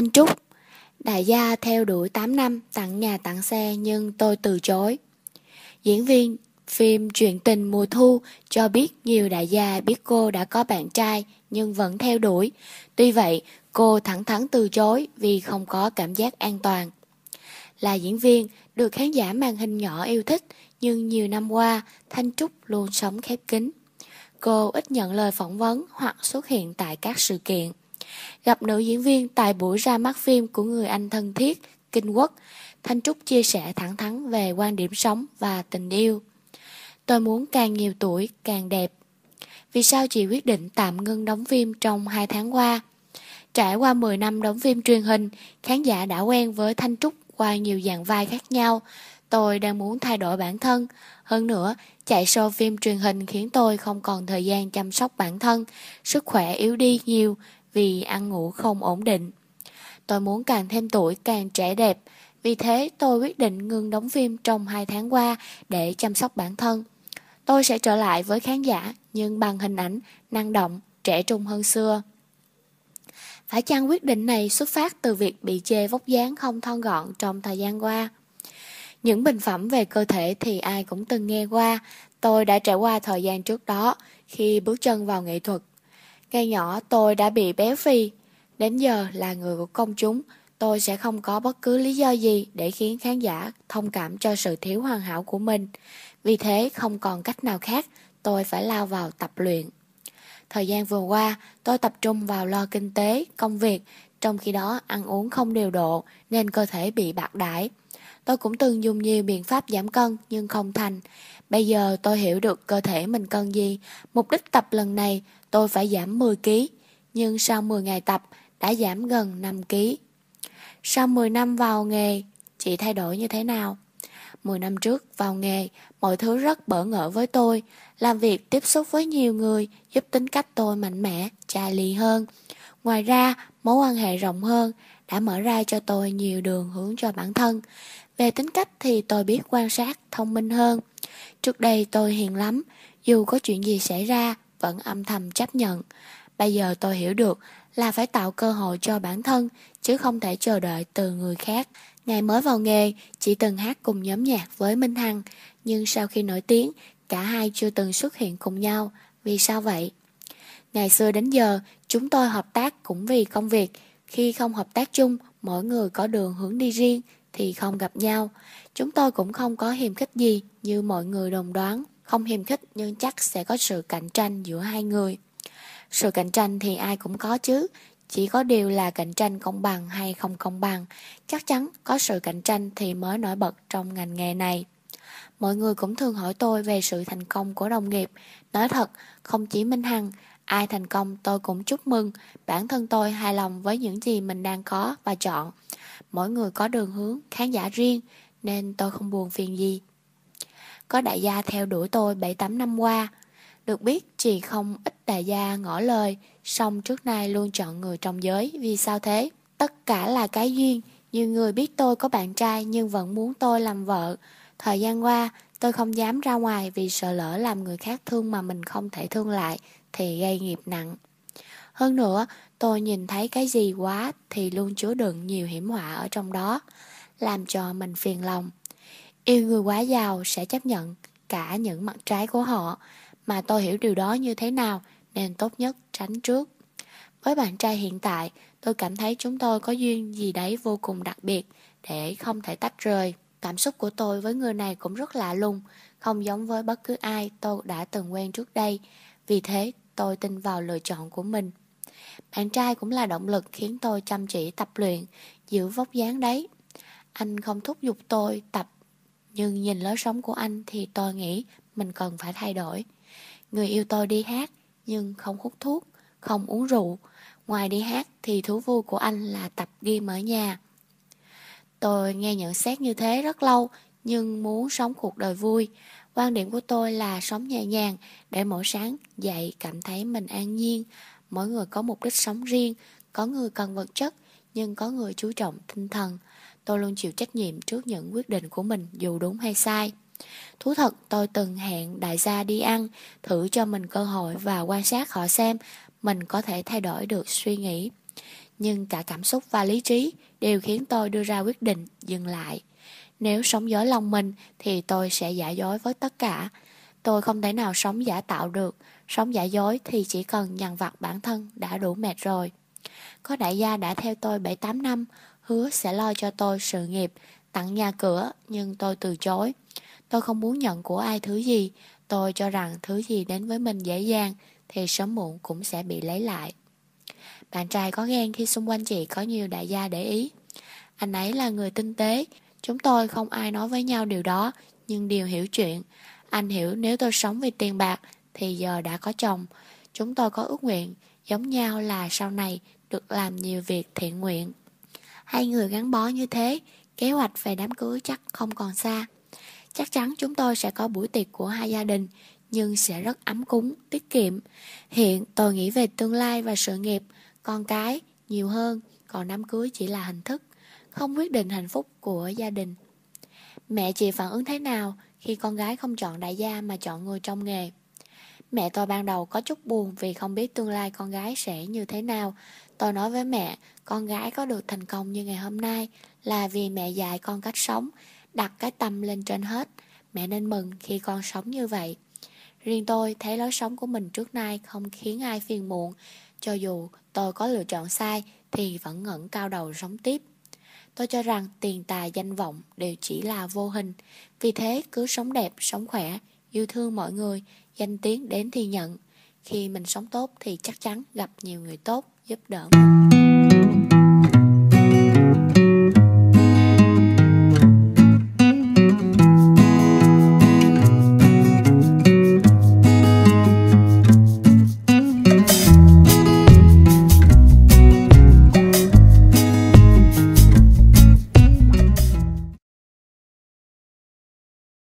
Thanh Trúc. Đại gia theo đuổi 8 năm tặng nhà tặng xe nhưng tôi từ chối. Diễn viên phim Chuyện tình mùa thu cho biết nhiều đại gia biết cô đã có bạn trai nhưng vẫn theo đuổi. Tuy vậy, cô thẳng thắn từ chối vì không có cảm giác an toàn. Là diễn viên, được khán giả màn hình nhỏ yêu thích nhưng nhiều năm qua, Thanh Trúc luôn sống khép kín. Cô ít nhận lời phỏng vấn hoặc xuất hiện tại các sự kiện. Gặp nữ diễn viên tại buổi ra mắt phim của người anh thân thiết, Kinh Quốc, Thanh Trúc chia sẻ thẳng thắn về quan điểm sống và tình yêu. Tôi muốn càng nhiều tuổi càng đẹp. Vì sao chị quyết định tạm ngưng đóng phim trong 2 tháng qua? Trải qua 10 năm đóng phim truyền hình, khán giả đã quen với Thanh Trúc qua nhiều dạng vai khác nhau. Tôi đang muốn thay đổi bản thân. Hơn nữa, chạy show phim truyền hình khiến tôi không còn thời gian chăm sóc bản thân. Sức khỏe yếu đi nhiều vì ăn ngủ không ổn định. Tôi muốn càng thêm tuổi càng trẻ đẹp, vì thế tôi quyết định ngừng đóng phim trong hai tháng qua để chăm sóc bản thân. Tôi sẽ trở lại với khán giả nhưng bằng hình ảnh, năng động, trẻ trung hơn xưa. Phải chăng quyết định này xuất phát từ việc bị chê vóc dáng không thon gọn trong thời gian qua? Những bình phẩm về cơ thể thì ai cũng từng nghe qua. Tôi đã trải qua thời gian trước đó khi bước chân vào nghệ thuật ngay nhỏ tôi đã bị béo phì, đến giờ là người của công chúng, tôi sẽ không có bất cứ lý do gì để khiến khán giả thông cảm cho sự thiếu hoàn hảo của mình. Vì thế không còn cách nào khác, tôi phải lao vào tập luyện. Thời gian vừa qua, tôi tập trung vào lo kinh tế, công việc, trong khi đó ăn uống không điều độ nên cơ thể bị bạc đãi. Tôi cũng từng dùng nhiều biện pháp giảm cân nhưng không thành. Bây giờ tôi hiểu được cơ thể mình cần gì. Mục đích tập lần này tôi phải giảm 10 kg, nhưng sau 10 ngày tập đã giảm gần 5 kg. Sau 10 năm vào nghề, chị thay đổi như thế nào? 10 năm trước vào nghề, mọi thứ rất bỡ ngỡ với tôi. Làm việc tiếp xúc với nhiều người giúp tính cách tôi mạnh mẽ, chai lì hơn. Ngoài ra, mối quan hệ rộng hơn đã mở ra cho tôi nhiều đường hướng cho bản thân. Về tính cách thì tôi biết quan sát, thông minh hơn. Trước đây tôi hiền lắm, dù có chuyện gì xảy ra, vẫn âm thầm chấp nhận. Bây giờ tôi hiểu được là phải tạo cơ hội cho bản thân, chứ không thể chờ đợi từ người khác. Ngày mới vào nghề, chỉ từng hát cùng nhóm nhạc với Minh Hằng, nhưng sau khi nổi tiếng, cả hai chưa từng xuất hiện cùng nhau. Vì sao vậy? Ngày xưa đến giờ, chúng tôi hợp tác cũng vì công việc. Khi không hợp tác chung, mỗi người có đường hướng đi riêng, thì không gặp nhau. Chúng tôi cũng không có hiềm khích gì như mọi người đồng đoán, không hiềm khích nhưng chắc sẽ có sự cạnh tranh giữa hai người. Sự cạnh tranh thì ai cũng có chứ, chỉ có điều là cạnh tranh công bằng hay không công bằng. Chắc chắn có sự cạnh tranh thì mới nổi bật trong ngành nghề này. Mọi người cũng thường hỏi tôi về sự thành công của đồng nghiệp. Nói thật, không chỉ Minh Hằng, Ai thành công tôi cũng chúc mừng, bản thân tôi hài lòng với những gì mình đang có và chọn. Mỗi người có đường hướng, khán giả riêng, nên tôi không buồn phiền gì. Có đại gia theo đuổi tôi 7-8 năm qua. Được biết, chị không ít đại gia ngỏ lời, song trước nay luôn chọn người trong giới, vì sao thế? Tất cả là cái duyên, nhiều người biết tôi có bạn trai nhưng vẫn muốn tôi làm vợ. Thời gian qua, tôi không dám ra ngoài vì sợ lỡ làm người khác thương mà mình không thể thương lại, thì gây nghiệp nặng. Hơn nữa, tôi nhìn thấy cái gì quá thì luôn chứa đựng nhiều hiểm họa ở trong đó, làm cho mình phiền lòng. Yêu người quá giàu sẽ chấp nhận cả những mặt trái của họ, mà tôi hiểu điều đó như thế nào nên tốt nhất tránh trước. Với bạn trai hiện tại, tôi cảm thấy chúng tôi có duyên gì đấy vô cùng đặc biệt để không thể tách rời. Cảm xúc của tôi với người này cũng rất lạ lùng, không giống với bất cứ ai tôi đã từng quen trước đây. Vì thế, tôi tin vào lựa chọn của mình. Bạn trai cũng là động lực khiến tôi chăm chỉ tập luyện, giữ vóc dáng đấy. Anh không thúc giục tôi tập, nhưng nhìn lối sống của anh thì tôi nghĩ mình cần phải thay đổi. Người yêu tôi đi hát, nhưng không hút thuốc, không uống rượu. Ngoài đi hát thì thú vui của anh là tập gym ở nhà. Tôi nghe nhận xét như thế rất lâu, nhưng muốn sống cuộc đời vui, Quan điểm của tôi là sống nhẹ nhàng để mỗi sáng dậy cảm thấy mình an nhiên. Mỗi người có mục đích sống riêng, có người cần vật chất nhưng có người chú trọng tinh thần. Tôi luôn chịu trách nhiệm trước những quyết định của mình dù đúng hay sai. Thú thật tôi từng hẹn đại gia đi ăn, thử cho mình cơ hội và quan sát họ xem mình có thể thay đổi được suy nghĩ. Nhưng cả cảm xúc và lý trí đều khiến tôi đưa ra quyết định dừng lại. Nếu sống dối lòng mình thì tôi sẽ giả dối với tất cả. Tôi không thể nào sống giả tạo được. Sống giả dối thì chỉ cần nhằn vặt bản thân đã đủ mệt rồi. Có đại gia đã theo tôi 7-8 năm, hứa sẽ lo cho tôi sự nghiệp, tặng nhà cửa, nhưng tôi từ chối. Tôi không muốn nhận của ai thứ gì, tôi cho rằng thứ gì đến với mình dễ dàng thì sớm muộn cũng sẽ bị lấy lại. Bạn trai có ghen khi xung quanh chị có nhiều đại gia để ý. Anh ấy là người tinh tế, Chúng tôi không ai nói với nhau điều đó, nhưng đều hiểu chuyện. Anh hiểu nếu tôi sống vì tiền bạc thì giờ đã có chồng. Chúng tôi có ước nguyện giống nhau là sau này được làm nhiều việc thiện nguyện. Hai người gắn bó như thế, kế hoạch về đám cưới chắc không còn xa. Chắc chắn chúng tôi sẽ có buổi tiệc của hai gia đình, nhưng sẽ rất ấm cúng, tiết kiệm. Hiện tôi nghĩ về tương lai và sự nghiệp, con cái nhiều hơn, còn đám cưới chỉ là hình thức không quyết định hạnh phúc của gia đình. Mẹ chị phản ứng thế nào khi con gái không chọn đại gia mà chọn người trong nghề? Mẹ tôi ban đầu có chút buồn vì không biết tương lai con gái sẽ như thế nào. Tôi nói với mẹ, con gái có được thành công như ngày hôm nay là vì mẹ dạy con cách sống, đặt cái tâm lên trên hết. Mẹ nên mừng khi con sống như vậy. Riêng tôi thấy lối sống của mình trước nay không khiến ai phiền muộn. Cho dù tôi có lựa chọn sai thì vẫn ngẩng cao đầu sống tiếp. Tôi cho rằng tiền tài danh vọng đều chỉ là vô hình. Vì thế cứ sống đẹp, sống khỏe, yêu thương mọi người, danh tiếng đến thì nhận. Khi mình sống tốt thì chắc chắn gặp nhiều người tốt giúp đỡ mình.